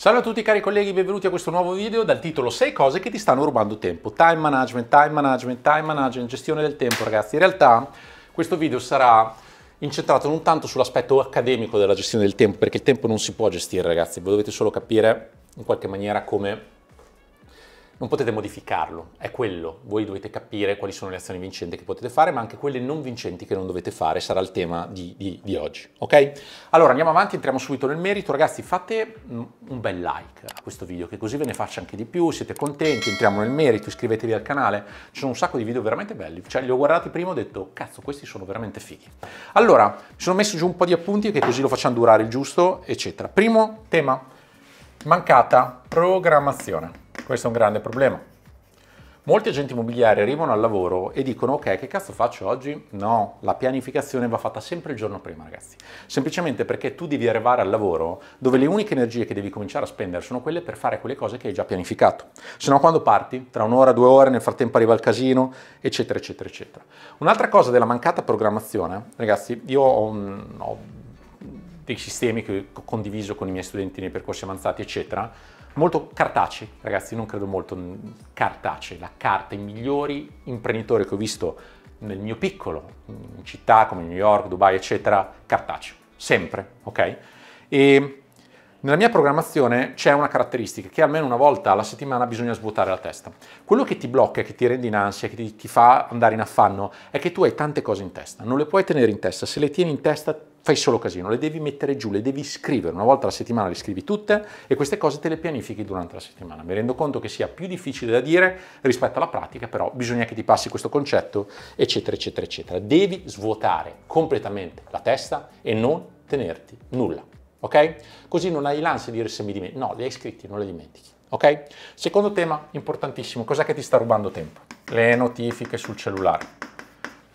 Salve a tutti cari colleghi, benvenuti a questo nuovo video dal titolo 6 cose che ti stanno rubando tempo. Time management, time management, time management, gestione del tempo ragazzi. In realtà questo video sarà incentrato non tanto sull'aspetto accademico della gestione del tempo, perché il tempo non si può gestire ragazzi, voi dovete solo capire in qualche maniera come non potete modificarlo, è quello. Voi dovete capire quali sono le azioni vincenti che potete fare, ma anche quelle non vincenti che non dovete fare, sarà il tema di, di, di oggi, ok? Allora andiamo avanti, entriamo subito nel merito. Ragazzi, fate un bel like a questo video, che così ve ne faccio anche di più, siete contenti, entriamo nel merito, iscrivetevi al canale. Ci sono un sacco di video veramente belli, cioè li ho guardati prima e ho detto, cazzo, questi sono veramente fighi. Allora, mi sono messo giù un po' di appunti che così lo facciamo durare il giusto, eccetera. Primo tema, mancata programmazione. Questo è un grande problema. Molti agenti immobiliari arrivano al lavoro e dicono ok che cazzo faccio oggi? No, la pianificazione va fatta sempre il giorno prima ragazzi, semplicemente perché tu devi arrivare al lavoro dove le uniche energie che devi cominciare a spendere sono quelle per fare quelle cose che hai già pianificato, se no quando parti, tra un'ora, due ore, nel frattempo arriva il casino, eccetera, eccetera, eccetera. Un'altra cosa della mancata programmazione, ragazzi, io ho, un, ho dei sistemi che ho condiviso con i miei studenti nei percorsi avanzati, eccetera, molto cartacei, ragazzi, non credo molto cartacei, la carta, i migliori imprenditori che ho visto nel mio piccolo, in città come New York, Dubai, eccetera, cartacei, sempre, ok? E nella mia programmazione c'è una caratteristica che almeno una volta alla settimana bisogna svuotare la testa. Quello che ti blocca, che ti rende in ansia, che ti, ti fa andare in affanno, è che tu hai tante cose in testa, non le puoi tenere in testa, se le tieni in testa fai solo casino, le devi mettere giù, le devi scrivere, una volta alla settimana le scrivi tutte e queste cose te le pianifichi durante la settimana. Mi rendo conto che sia più difficile da dire rispetto alla pratica, però bisogna che ti passi questo concetto, eccetera, eccetera, eccetera. Devi svuotare completamente la testa e non tenerti nulla, ok? Così non hai l'ansia di dire se mi dimentichi. No, li hai scritti, non le dimentichi. Ok? Secondo tema importantissimo, cos'è che ti sta rubando tempo? Le notifiche sul cellulare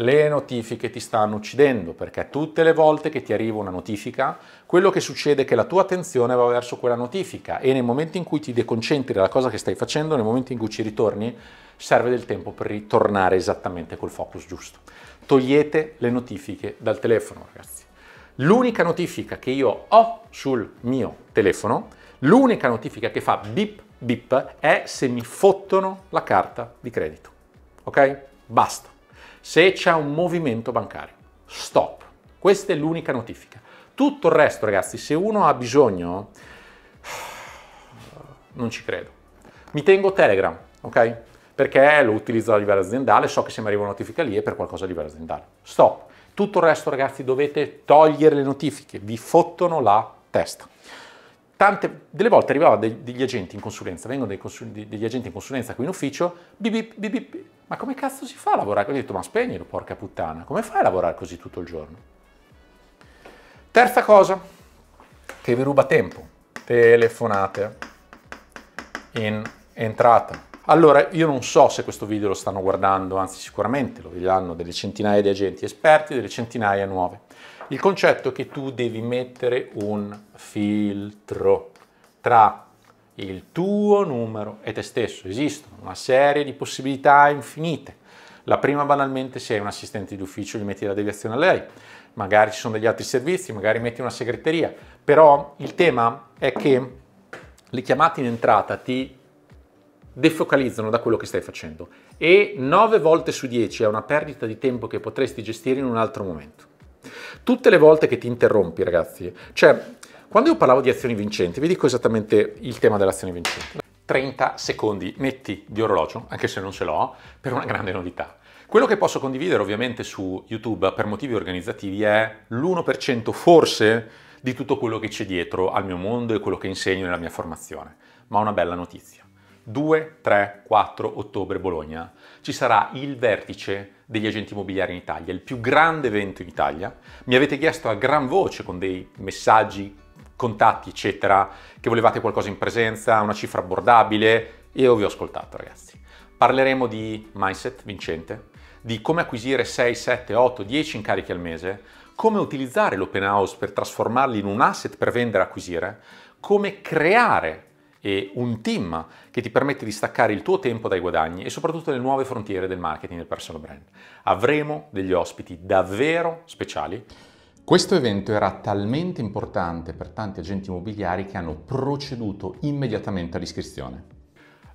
le notifiche ti stanno uccidendo perché tutte le volte che ti arriva una notifica, quello che succede è che la tua attenzione va verso quella notifica e nel momento in cui ti deconcentri dalla cosa che stai facendo, nel momento in cui ci ritorni, serve del tempo per ritornare esattamente col focus giusto. Togliete le notifiche dal telefono, ragazzi. L'unica notifica che io ho sul mio telefono, l'unica notifica che fa bip bip è se mi fottono la carta di credito. Ok? Basta se c'è un movimento bancario. Stop. Questa è l'unica notifica. Tutto il resto, ragazzi, se uno ha bisogno, non ci credo. Mi tengo Telegram, ok? Perché lo utilizzo a livello aziendale, so che se mi arriva una notifica lì è per qualcosa a livello aziendale. Stop. Tutto il resto, ragazzi, dovete togliere le notifiche, vi fottono la testa tante, delle volte arrivava dei, degli agenti in consulenza, vengono consul, degli agenti in consulenza qui in ufficio, bip, bip, bip, bip, ma come cazzo si fa a lavorare? Ho detto, ma spegnilo, porca puttana, come fai a lavorare così tutto il giorno? Terza cosa, che vi ruba tempo, telefonate in entrata. Allora, io non so se questo video lo stanno guardando, anzi sicuramente lo vedranno delle centinaia di agenti esperti, delle centinaia nuove. Il concetto è che tu devi mettere un filtro tra il tuo numero e te stesso. Esistono una serie di possibilità infinite. La prima banalmente se hai un assistente d'ufficio gli metti la deviazione a lei, magari ci sono degli altri servizi, magari metti una segreteria, però il tema è che le chiamate in entrata ti defocalizzano da quello che stai facendo e 9 volte su 10 è una perdita di tempo che potresti gestire in un altro momento. Tutte le volte che ti interrompi, ragazzi, cioè, quando io parlavo di azioni vincenti, vi dico esattamente il tema dell'azione vincente. 30 secondi netti di orologio, anche se non ce l'ho, per una grande novità. Quello che posso condividere ovviamente su YouTube per motivi organizzativi è l'1% forse di tutto quello che c'è dietro al mio mondo e quello che insegno nella mia formazione, ma una bella notizia. 2, 3, 4 ottobre Bologna ci sarà il vertice degli agenti immobiliari in Italia, il più grande evento in Italia. Mi avete chiesto a gran voce con dei messaggi, contatti, eccetera, che volevate qualcosa in presenza, una cifra abbordabile. e Io vi ho ascoltato, ragazzi. Parleremo di mindset vincente, di come acquisire 6, 7, 8, 10 incarichi al mese, come utilizzare l'open house per trasformarli in un asset per vendere e acquisire, come creare e un team che ti permette di staccare il tuo tempo dai guadagni e soprattutto le nuove frontiere del marketing del personal brand. Avremo degli ospiti davvero speciali. Questo evento era talmente importante per tanti agenti immobiliari che hanno proceduto immediatamente all'iscrizione.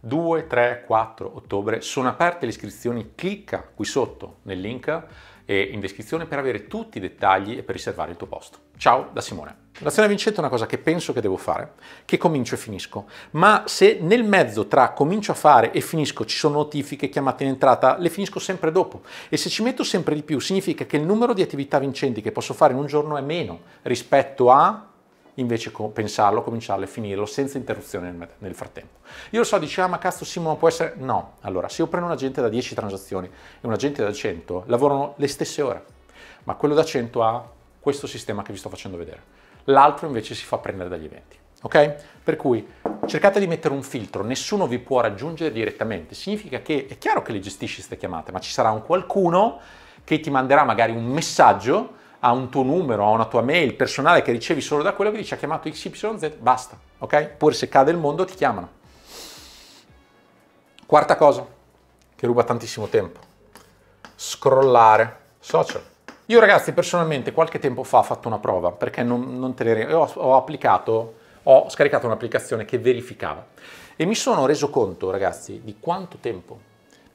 2, 3, 4 ottobre sono aperte le iscrizioni, clicca qui sotto nel link in descrizione per avere tutti i dettagli e per riservare il tuo posto. Ciao da Simone. L'azione vincente è una cosa che penso che devo fare, che comincio e finisco, ma se nel mezzo tra comincio a fare e finisco ci sono notifiche, chiamate in entrata, le finisco sempre dopo e se ci metto sempre di più significa che il numero di attività vincenti che posso fare in un giorno è meno rispetto a invece pensarlo, cominciarlo e finirlo senza interruzione nel, nel frattempo. Io lo so, dice, ah ma cazzo Simon può essere... No, allora se io prendo un agente da 10 transazioni e un agente da 100, lavorano le stesse ore, ma quello da 100 ha questo sistema che vi sto facendo vedere. L'altro invece si fa prendere dagli eventi. Ok? Per cui cercate di mettere un filtro, nessuno vi può raggiungere direttamente. Significa che è chiaro che le gestisci queste chiamate, ma ci sarà un qualcuno che ti manderà magari un messaggio a un tuo numero, a una tua mail personale che ricevi solo da quello che dice ha chiamato XYZ, basta, ok? Pure se cade il mondo ti chiamano. Quarta cosa, che ruba tantissimo tempo, scrollare social. Io ragazzi personalmente qualche tempo fa ho fatto una prova perché non, non te ne Ho, ho applicato, ho scaricato un'applicazione che verificava e mi sono reso conto ragazzi di quanto tempo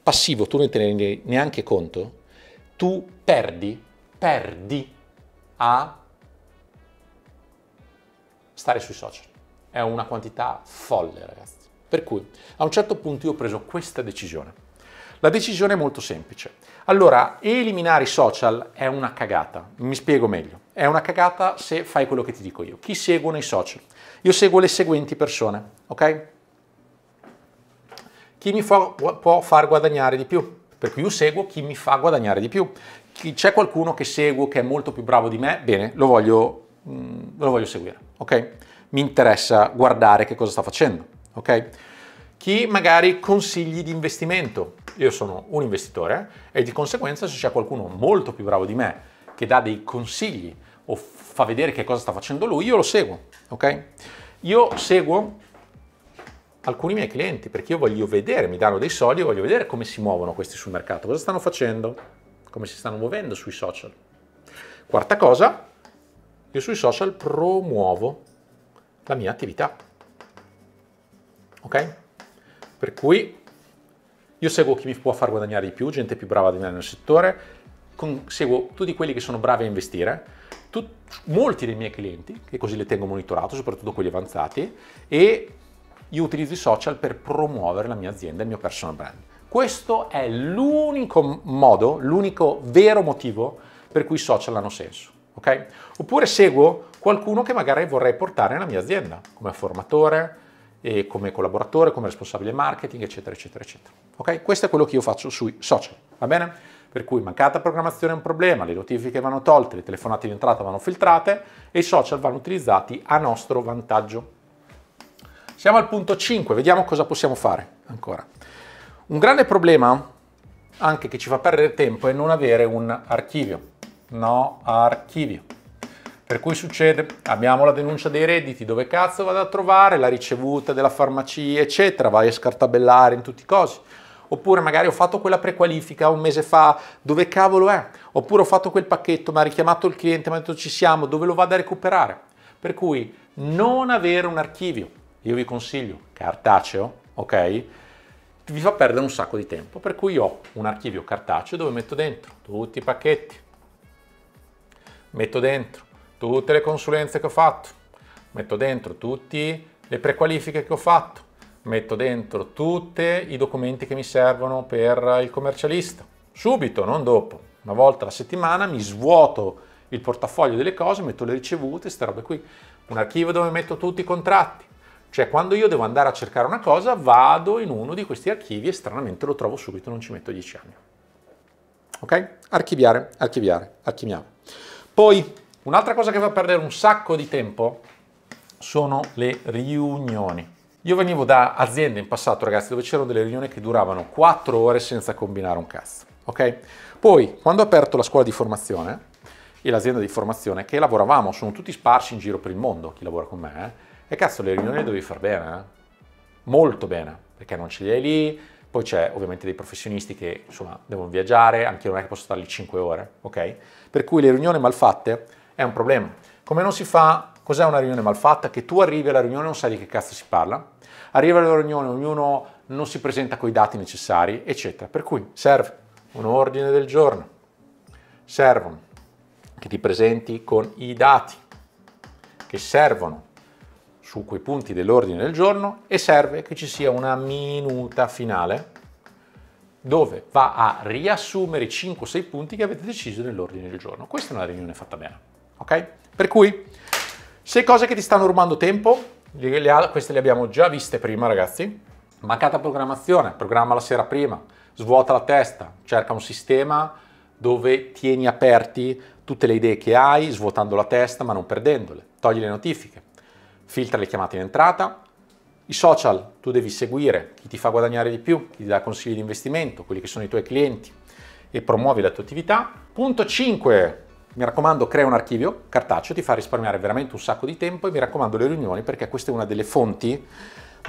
passivo, tu non te ne rendi neanche conto, tu perdi perdi a stare sui social. È una quantità folle, ragazzi. Per cui a un certo punto io ho preso questa decisione. La decisione è molto semplice. Allora, eliminare i social è una cagata, mi spiego meglio. È una cagata se fai quello che ti dico io. Chi seguono i social? Io seguo le seguenti persone, ok? Chi mi fa, può far guadagnare di più? Per cui io seguo chi mi fa guadagnare di più c'è qualcuno che seguo che è molto più bravo di me, bene, lo voglio, mm, lo voglio seguire, ok? Mi interessa guardare che cosa sta facendo, ok? Chi magari consigli di investimento, io sono un investitore e di conseguenza se c'è qualcuno molto più bravo di me che dà dei consigli o fa vedere che cosa sta facendo lui, io lo seguo, ok? Io seguo alcuni miei clienti perché io voglio vedere, mi danno dei soldi, voglio vedere come si muovono questi sul mercato, cosa stanno facendo, come si stanno muovendo sui social. Quarta cosa, io sui social promuovo la mia attività. Ok? Per cui io seguo chi mi può far guadagnare di più, gente più brava di me nel settore, con, seguo tutti quelli che sono bravi a investire, tut, molti dei miei clienti, che così li tengo monitorati, soprattutto quelli avanzati, e io utilizzo i social per promuovere la mia azienda, il mio personal brand. Questo è l'unico modo, l'unico vero motivo per cui i social hanno senso. Okay? Oppure seguo qualcuno che magari vorrei portare nella mia azienda, come formatore, come collaboratore, come responsabile marketing, eccetera, eccetera, eccetera. Okay? Questo è quello che io faccio sui social, va bene? Per cui mancata programmazione è un problema, le notifiche vanno tolte, le telefonate di entrata vanno filtrate e i social vanno utilizzati a nostro vantaggio. Siamo al punto 5, vediamo cosa possiamo fare ancora. Un grande problema anche che ci fa perdere tempo è non avere un archivio. No archivio. Per cui succede, abbiamo la denuncia dei redditi, dove cazzo vado a trovare la ricevuta della farmacia, eccetera, vai a scartabellare in tutti i cosi. Oppure magari ho fatto quella prequalifica un mese fa, dove cavolo è? Oppure ho fatto quel pacchetto, mi ha richiamato il cliente, mi ha detto ci siamo, dove lo vado a recuperare? Per cui non avere un archivio, io vi consiglio cartaceo, ok? vi fa perdere un sacco di tempo, per cui ho un archivio cartaceo dove metto dentro tutti i pacchetti, metto dentro tutte le consulenze che ho fatto, metto dentro tutte le prequalifiche che ho fatto, metto dentro tutti i documenti che mi servono per il commercialista. Subito, non dopo, una volta alla settimana mi svuoto il portafoglio delle cose, metto le ricevute, queste robe qui, un archivio dove metto tutti i contratti, cioè quando io devo andare a cercare una cosa vado in uno di questi archivi e stranamente lo trovo subito, non ci metto 10 anni. Ok? Archiviare, archiviare, archiviamo. Poi un'altra cosa che fa perdere un sacco di tempo sono le riunioni. Io venivo da aziende in passato, ragazzi, dove c'erano delle riunioni che duravano 4 ore senza combinare un cazzo, ok? Poi, quando ho aperto la scuola di formazione e l'azienda di formazione, che lavoravamo, sono tutti sparsi in giro per il mondo, chi lavora con me, eh? E cazzo, le riunioni le devi far bene, eh? molto bene, perché non ce li hai lì, poi c'è ovviamente dei professionisti che insomma devono viaggiare, anche io non è che posso stare lì 5 ore, ok? Per cui le riunioni mal fatte è un problema. Come non si fa, cos'è una riunione mal fatta? Che tu arrivi alla riunione e non sai di che cazzo si parla, Arriva alla riunione, ognuno non si presenta con i dati necessari, eccetera. Per cui serve un ordine del giorno, servono che ti presenti con i dati che servono su quei punti dell'ordine del giorno e serve che ci sia una minuta finale dove va a riassumere i 5-6 punti che avete deciso nell'ordine del giorno. Questa è una riunione fatta bene, ok? Per cui, se cose che ti stanno rubando tempo, le, queste le abbiamo già viste prima, ragazzi. Mancata programmazione, programma la sera prima, svuota la testa, cerca un sistema dove tieni aperti tutte le idee che hai, svuotando la testa ma non perdendole. Togli le notifiche, filtra le chiamate in entrata, i social tu devi seguire chi ti fa guadagnare di più, chi ti dà consigli di investimento, quelli che sono i tuoi clienti e promuovi la tua attività. Punto 5. Mi raccomando, crea un archivio cartaceo, ti fa risparmiare veramente un sacco di tempo e mi raccomando le riunioni perché questa è una delle fonti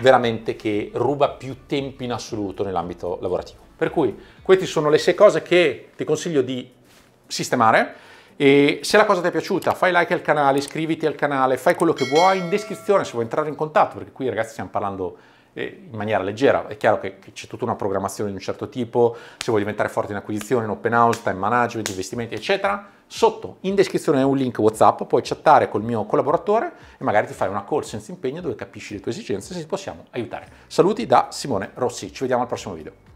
veramente che ruba più tempo in assoluto nell'ambito lavorativo. Per cui queste sono le sei cose che ti consiglio di sistemare. E se la cosa ti è piaciuta fai like al canale, iscriviti al canale, fai quello che vuoi, in descrizione se vuoi entrare in contatto, perché qui ragazzi stiamo parlando eh, in maniera leggera. È chiaro che c'è tutta una programmazione di un certo tipo, se vuoi diventare forte in acquisizione, in open house, time management, investimenti, eccetera. Sotto in descrizione è un link WhatsApp, puoi chattare col mio collaboratore e magari ti fai una call senza impegno dove capisci le tue esigenze e se possiamo aiutare. Saluti da Simone Rossi, ci vediamo al prossimo video.